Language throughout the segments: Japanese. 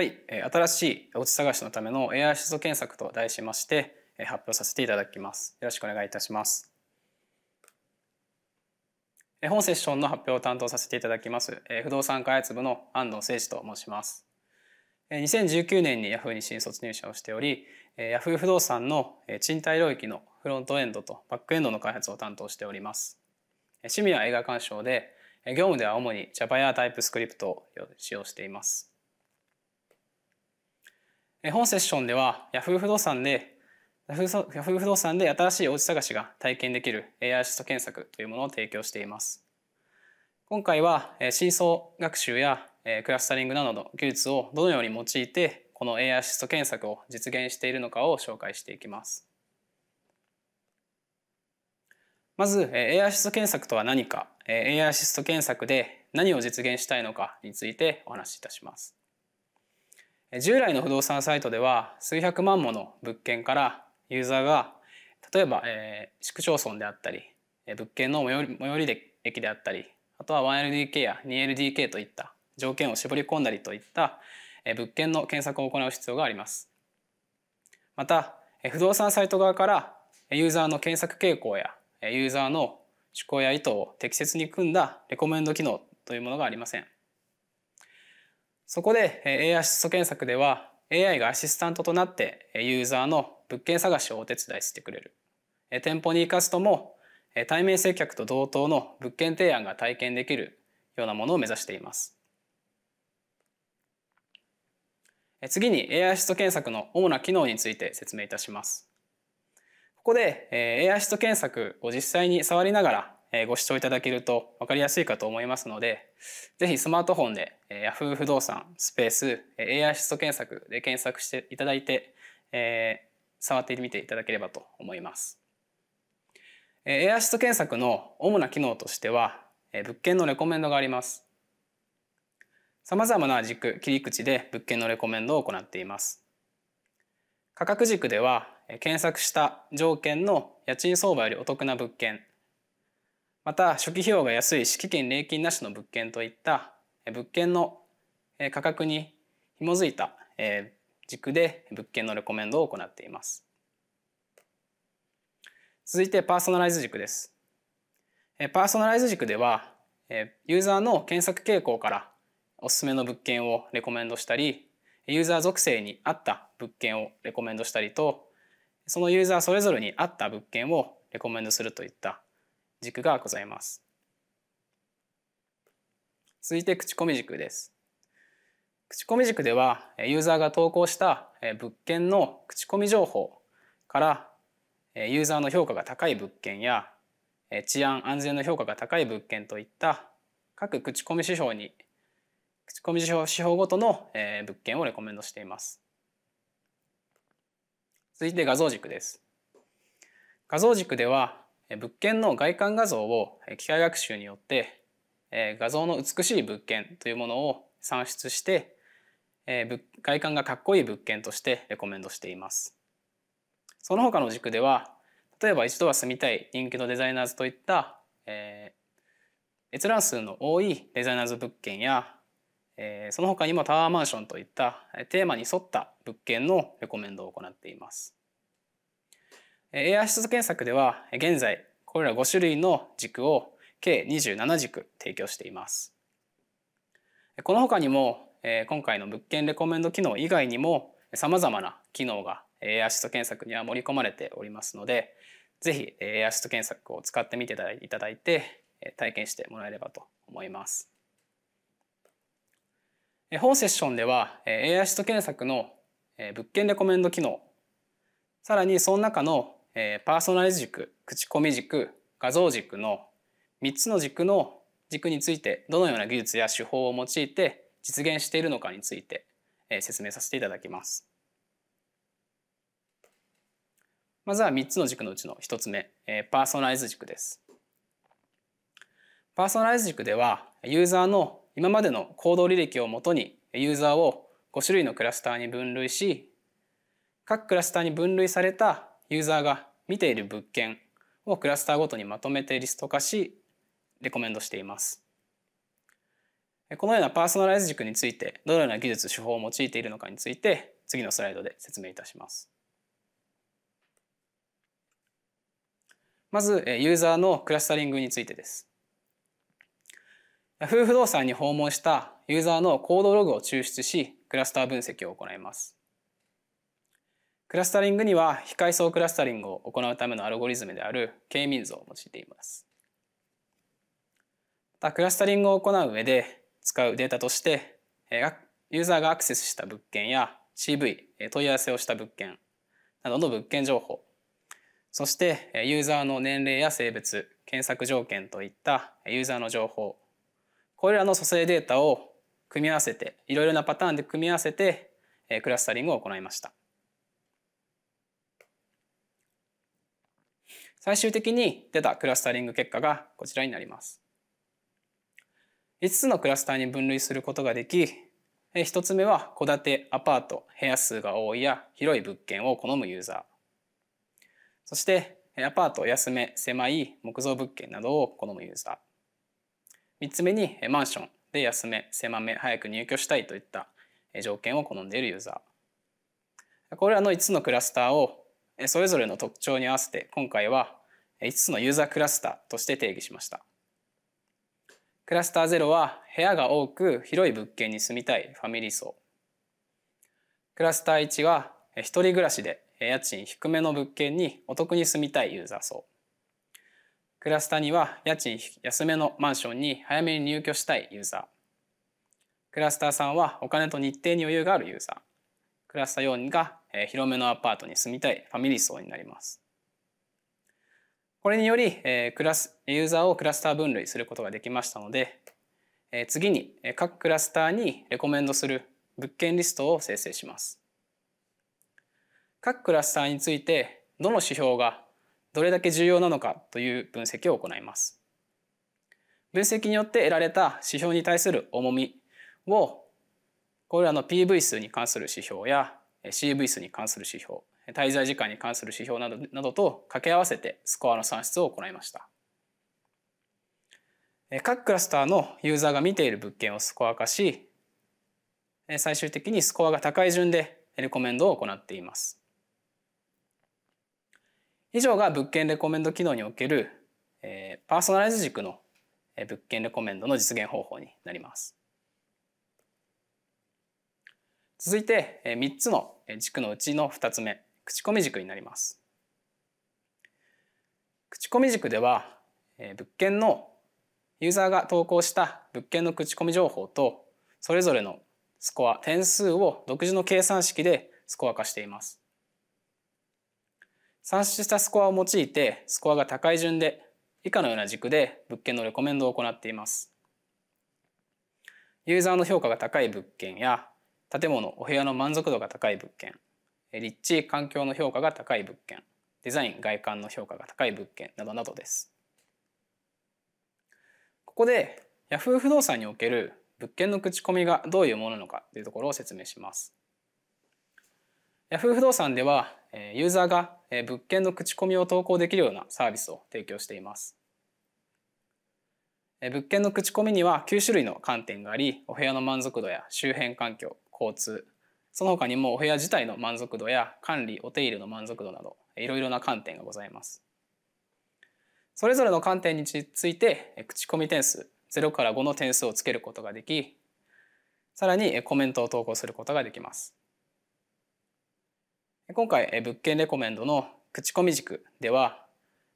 はい、新しいお家探しのための AI 出土検索と題しまして発表させていただきます。よろしくお願いいたします。本セッションの発表を担当させていただきます、不動産開発部の安藤誠司と申します。2019年に Yahoo に新卒入社をしており、Yahoo 不動産の賃貸領域のフロントエンドとバックエンドの開発を担当しております。趣味は映画鑑賞で、業務では主に Java や TypeScript を使用しています。本セッションでは Yahoo 不動産でヤフー不動産で新しいおうち探しが体験できる AI アシスト検索というものを提供しています。今回は真相学習やクラスタリングなどの技術をどのように用いてこの AI アシスト検索を実現しているのかを紹介していきます。まず AI アシスト検索とは何か AI アシスト検索で何を実現したいのかについてお話しいたします。従来の不動産サイトでは数百万もの物件からユーザーが例えば、えー、市区町村であったり物件の最寄り最寄り駅であったりあとは 1LDK や 2LDK といった条件を絞り込んだりといった物件の検索を行う必要があります。また不動産サイト側からユーザーの検索傾向やユーザーの趣向や意図を適切に組んだレコメンド機能というものがありません。そこで AI アシスト検索では AI がアシスタントとなってユーザーの物件探しをお手伝いしてくれる。店舗に行かすとも対面接客と同等の物件提案が体験できるようなものを目指しています。次に AI アシスト検索の主な機能について説明いたします。ここで AI アシスト検索を実際に触りながらご視聴いただけると分かりやすいかと思いますので、ぜひスマートフォンで Yahoo 不動産スペース AI シスト検索で検索していただいて、えー、触ってみていただければと思います。AI シスト検索の主な機能としては、物件のレコメンドがあります。さまざまな軸、切り口で物件のレコメンドを行っています。価格軸では、検索した条件の家賃相場よりお得な物件また初期費用が安い敷金礼金なしの物件といった物件の価格に紐づいた軸で物件のレコメンドを行っています。続いてパーソナライズ軸です。パーソナライズ軸ではユーザーの検索傾向からおすすめの物件をレコメンドしたりユーザー属性に合った物件をレコメンドしたりとそのユーザーそれぞれに合った物件をレコメンドするといった軸がございます。続いて口コミ軸です。口コミ軸ではユーザーが投稿した物件の口コミ情報からユーザーの評価が高い物件や治安安全の評価が高い物件といった各口コミ指標に口コミ指標ごとの物件をレコメンドしています。続いて画像軸です。画像軸では物件の外観画像を機械学習によって画像の美しい物件というものを算出して外観がかっこいい物件としてレコメンドしています。その他の軸では例えば一度は住みたい人気のデザイナーズといった、え閲覧数の多いデザイナーズ物件や、えその他にもタワーマンションといったテーマに沿った物件のレコメンドを行っています。エア出検索では現在これら5種類の軸を計27軸提供しています。この他にも今回の物件レコメンド機能以外にもさまざまな機能が AI アシスト検索には盛り込まれておりますので是非 AI アシスト検索を使ってみていただいて体験してもらえればと思います。本セッションでは AI アシスト検索の物件レコメンド機能さらにその中のえー、パーソナル軸口コミ軸画像軸の3つの軸の軸についてどのような技術や手法を用いて実現しているのかについて、えー、説明させていただきます。まずは3つの軸のうちの1つ目、えー、パーソナライズ軸です。パーソナライズ軸ではユーザーの今までの行動履歴をもとにユーザーを5種類のクラスターに分類し各クラスターに分類されたユーザーが見ている物件をクラスターごとにまとめてリスト化しレコメンドしています。このようなパーソナライズ軸についてどのような技術手法を用いているのかについて次のスライドで説明いたします。まずユーザーのクラスタリングについてです。Yahoo 不動産に訪問したユーザーの行動ログを抽出しクラスター分析を行います。クラスタリングには非階層クラスタリングを行うためのアルゴリズムである K 民ンを用いています。またクラスタリングを行う上で使うデータとしてユーザーがアクセスした物件や CV 問い合わせをした物件などの物件情報そしてユーザーの年齢や性別検索条件といったユーザーの情報これらの組成データを組み合わせていろいろなパターンで組み合わせてクラスタリングを行いました。最終的に出たクラスタリング結果がこちらになります。5つのクラスターに分類することができ、1つ目は戸建て、アパート、部屋数が多いや広い物件を好むユーザー。そしてアパート、安め、狭い木造物件などを好むユーザー。3つ目にマンションで安め、狭め、早く入居したいといった条件を好んでいるユーザー。これらの5つのクラスターをそれぞれの特徴に合わせて今回は5つのユーザークラスターとして定義しました。クラスター0は部屋が多く広い物件に住みたいファミリー層。クラスター1は1人暮らしで家賃低めの物件にお得に住みたいユーザー層。クラスター2は家賃安めのマンションに早めに入居したいユーザー。クラスター3はお金と日程に余裕があるユーザー。暮らしたようにが、えー、広めのアパートに住みたいファミリー層になります。これにより、えー、クラスユーザーをクラスター分類することができましたので、えー、次に各クラスターにレコメンドする物件リストを生成します。各クラスターについてどの指標がどれだけ重要なのかという分析を行います。分析によって得られた指標に対する重みをこれらの PV 数に関する指標や CV 数に関する指標滞在時間に関する指標などなどと掛け合わせてスコアの算出を行いました各クラスターのユーザーが見ている物件をスコア化し最終的にスコアが高い順でレコメンドを行っています以上が物件レコメンド機能におけるパーソナライズ軸の物件レコメンドの実現方法になります続いて3つの軸のうちの2つ目口コミ軸になります口コミ軸では物件のユーザーが投稿した物件の口コミ情報とそれぞれのスコア点数を独自の計算式でスコア化しています算出したスコアを用いてスコアが高い順で以下のような軸で物件のレコメンドを行っていますユーザーの評価が高い物件や建物お部屋の満足度が高い物件立地環境の評価が高い物件デザイン外観の評価が高い物件などなどですここで Yahoo 不動産における物件の口コミがどういうものなのかというところを説明します Yahoo 不動産ではユーザーが物件の口コミを投稿できるようなサービスを提供しています物件の口コミには9種類の観点がありお部屋の満足度や周辺環境交通その他にもお部屋自体の満足度や管理お手入れの満足度などいろいろな観点がございます。それぞれの観点について口コミ点数0から5の点数をつけることができさらにコメントを投稿することができます。今回物件レコメンドの口コミ軸では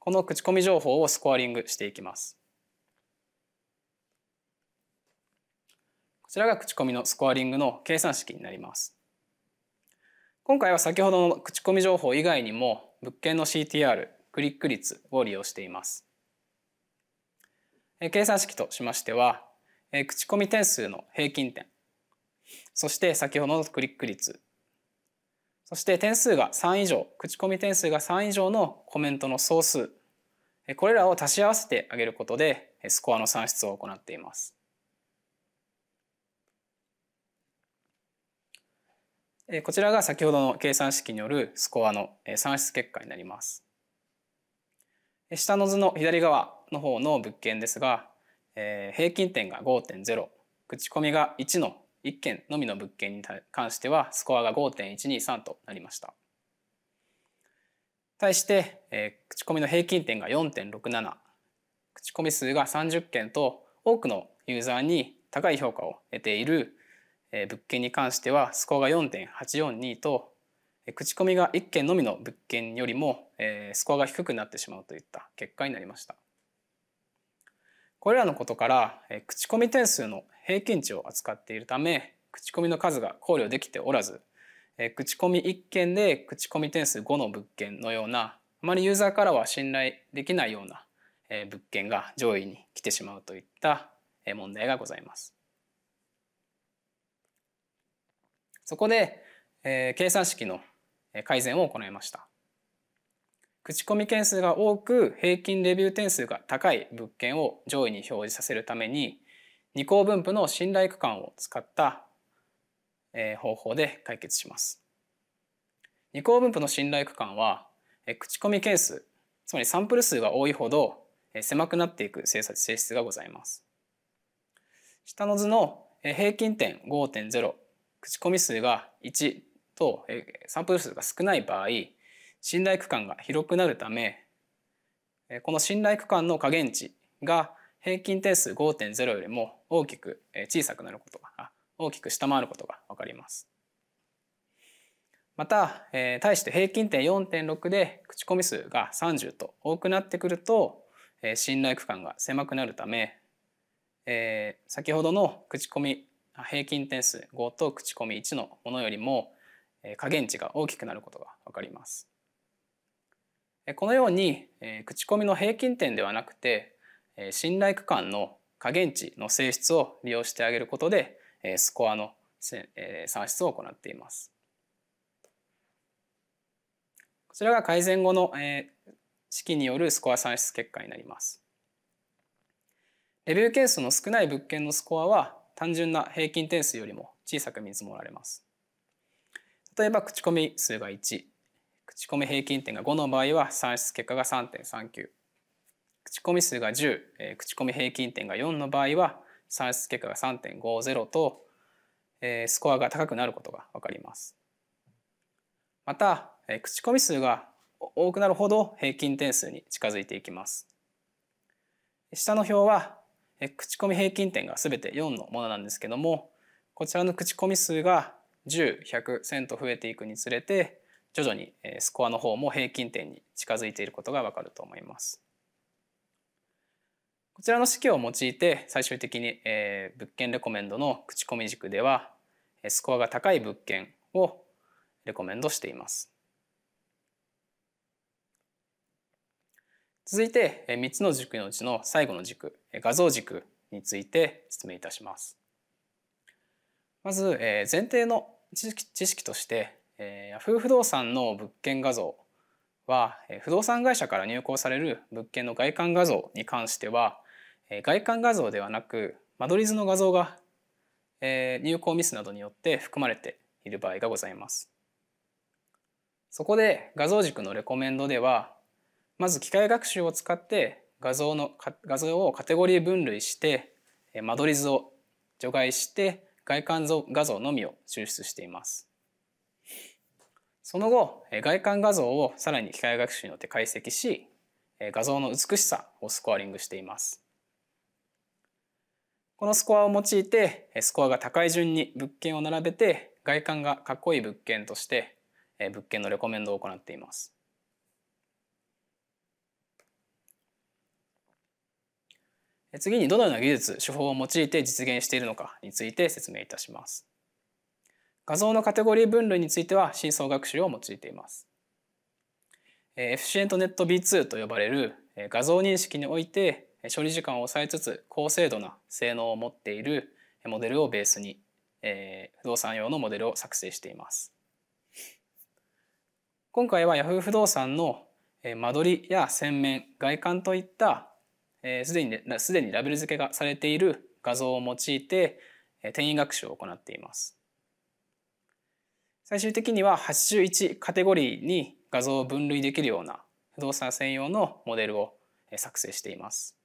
この口コミ情報をスコアリングしていきます。こちらが口コミのスコアリングの計算式になります。今回は先ほどの口コミ情報以外にも物件の CTR、クリック率を利用しています。計算式としましては、口コミ点数の平均点、そして先ほどのクリック率、そして点数が3以上、口コミ点数が3以上のコメントの総数、これらを足し合わせてあげることでスコアの算出を行っています。こちらが先ほどの計算式によるスコアの算出結果になります。下の図の左側の方の物件ですが、平均点が5.0、口コミが1の1件のみの物件に関してはスコアが5.123となりました。対して、え口コミの平均点が4.67口コミ数が30件と多くのユーザーに高い評価を得ている物件に関してはスコアが4.842と口コミが1件のみの物件よりもスコアが低くなってしまうといった結果になりました。これらのことから口コミ点数の平均値を扱っているため口コミの数が考慮できておらず口コミ1件で口コミ点数5の物件のようなあまりユーザーからは信頼できないような物件が上位に来てしまうといった問題がございます。そこで、えー、計算式の改善を行いました。口コミ件数が多く平均レビュー点数が高い物件を上位に表示させるために二項分布の信頼区間を使った方法で解決します。二項分布の信頼区間は口コミ件数つまりサンプル数が多いほど狭くなっていく性質がございます。下の図の平均点5.0口コミ数が1と、えー、サンプル数が少ない場合信頼区間が広くなるためこの信頼区間の下限値が平均定数5.0よりも大きく小さくなることが大きく下回ることが分かります。また、えー、対して平均点4.6で口コミ数が30と多くなってくると、えー、信頼区間が狭くなるため、えー、先ほどの口コミ平均点数5と口コミ1のものよりも下限値が大きくなることが分かります。このように口コミの平均点ではなくて信頼区間の下限値の性質を利用してあげることでスコアの算出を行っています。こちらが改善後の式によるスコア算出結果になります。レビューケースの少ない物件のスコアは単純な平均点数よりも小さく見積もられます。例えば口コミ数が1口コミ平均点が5の場合は算出結果が3.39口コミ数が10、えー、口コミ平均点が4の場合は算出結果が3.50と、えー、スコアが高くなることが分かります。また、えー、口コミ数が多くなるほど平均点数に近づいていきます。下の表はえ口コミ平均点が全て4のものなんですけどもこちらの口コミ数が1 0 1 0 0と増えていくにつれて徐々にスコアの方も平均点に近づいていることがわかると思います。こちらの式を用いて最終的に、え物件レコメンドの口コミ軸ではスコアが高い物件をレコメンドしています。続いて3つの軸のうちの最後の軸画像軸について説明いたします。まず、え前提の知識として、え Yahoo 不動産の物件画像は、え不動産会社から入稿される物件の外観画像に関しては、え外観画像ではなく間取り図の画像が、え入稿ミスなどによって含まれている場合がございます。そこで画像軸のレコメンドではまず機械学習を使って画像の画像をカテゴリー分類して間取り図を除外して外観画像のみを抽出しています。その後外観画像をさらに機械学習によって解析し画像の美しさをスコアリングしています。このスコアを用いてスコアが高い順に物件を並べて外観がかっこいい物件として物件のレコメンドを行っています。次にどのような技術手法を用いて実現しているのかについて説明いたします。画像のカテゴリー分類については深層学習を用いています。エフシエントネット B2 と呼ばれる画像認識において処理時間を抑えつつ高精度な性能を持っているモデルをベースに不動産用のモデルを作成しています。今回はヤフー不動産の間取りや洗面外観といったすでにすでにラベル付けがされている画像を用いて転移学習を行っています。最終的には81カテゴリーに画像を分類できるような不動産専用のモデルを作成しています。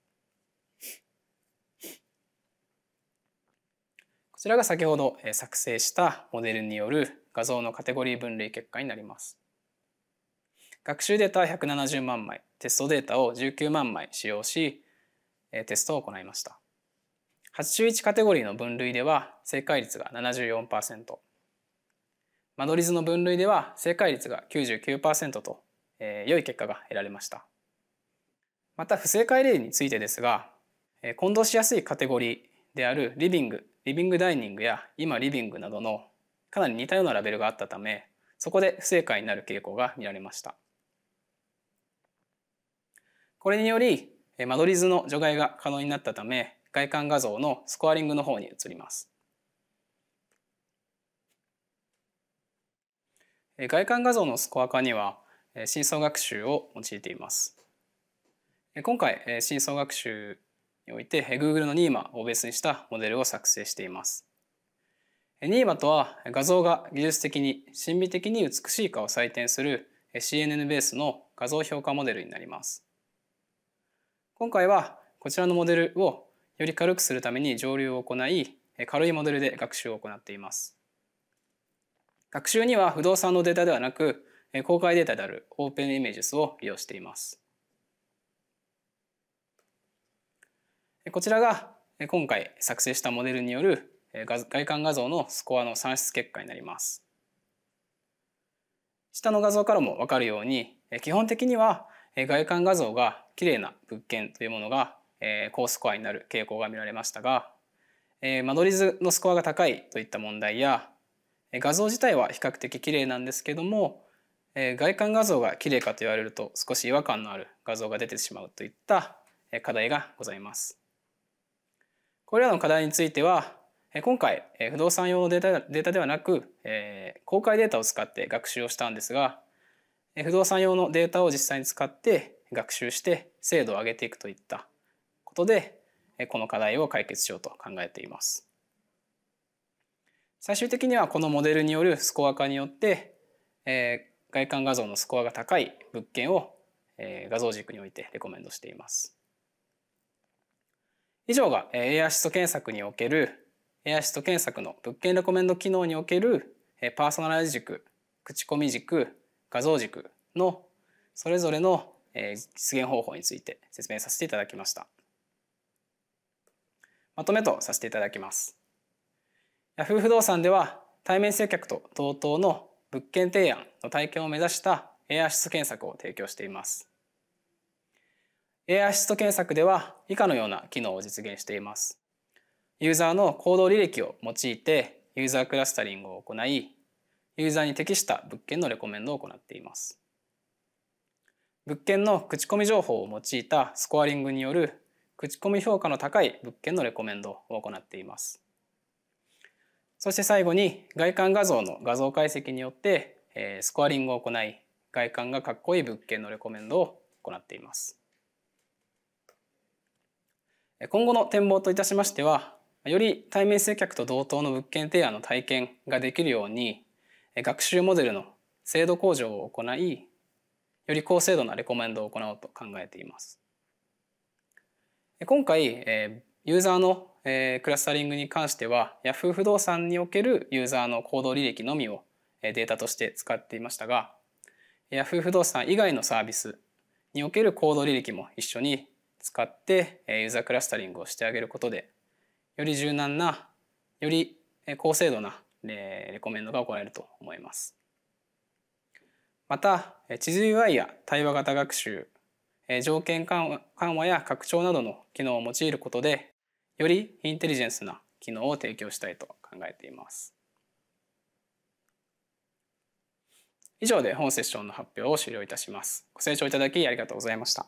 こちらが先ほど作成したモデルによる画像のカテゴリー分類結果になります。学習データ170万枚、テストデータを19万枚使用し、テストを行いました。81カテゴリーの分類では正解率が74%間取り図の分類では正解率が99%と、えー、良い結果が得られましたまた不正解例についてですが、え混同しやすいカテゴリーであるリビングリビングダイニングや今リビングなどのかなり似たようなラベルがあったためそこで不正解になる傾向が見られましたこれにより間取り図の除外が可能になったため外観画像のスコアリングの方に移ります。外観画像のスコア化には深層学習を用いています。今回深層学習において Google の NEMA をベースにしたモデルを作成しています。NEMA とは画像が技術的に心理的に美しいかを採点する CNN ベースの画像評価モデルになります。今回はこちらのモデルをより軽くするために上流を行い軽いモデルで学習を行っています。学習には不動産のデータではなく公開データであるオープンイメージスを利用しています。こちらが今回作成したモデルによる外観画像のスコアの算出結果になります。下の画像からも分かるように基本的には外観画像が綺麗な物件というものが高スコアになる傾向が見られましたが間取り図のスコアが高いといった問題や画像自体は比較的綺麗なんですけども外観画像が綺麗かと言われると少し違和感のある画像が出てしまうといった課題がございます。これらの課題については今回不動産用のデータではなく公開データを使って学習をしたんですが不動産用のデータを実際に使って学習して精度を上げていくといったことでこの課題を解決しようと考えています。最終的にはこのモデルによるスコア化によって、え外観画像のスコアが高い物件を、え画像軸においてレコメンドしています。以上が AI アシスト検索における AI アシスト検索の物件レコメンド機能におけるパーソナライズ軸、口コミ軸、画像軸のそれぞれの出現方法について説明させていただきました。まとめとさせていただきます。ヤフー不動産では対面接客と同等の物件提案の体験を目指した AI アシスト検索を提供しています。AI アシスト検索では以下のような機能を実現しています。ユーザーの行動履歴を用いてユーザークラスタリングを行いユーザーに適した物件のレコメンドを行っています。物件の口コミ情報を用いたスコアリングによる口コミ評価の高い物件のレコメンドを行っています。そして最後に外観画像の画像解析によってスコアリングを行い外観がかっこいい物件のレコメンドを行っています。今後の展望といたしましてはより対面接客と同等の物件提案の体験ができるように学習モデルの精度向上を行いより高精度なレコメンドを行おうと考えています。今回ユーザーのクラスタリングに関しては Yahoo 不動産におけるユーザーの行動履歴のみをデータとして使っていましたが Yahoo 不動産以外のサービスにおける行動履歴も一緒に使ってユーザークラスタリングをしてあげることでより柔軟なより高精度なレコメンドが行えると思います。また、地図 UI や対話型学習、条件緩和緩和や拡張などの機能を用いることで、よりインテリジェンスな機能を提供したいと考えています。以上で本セッションの発表を終了いたします。ご清聴いただきありがとうございました。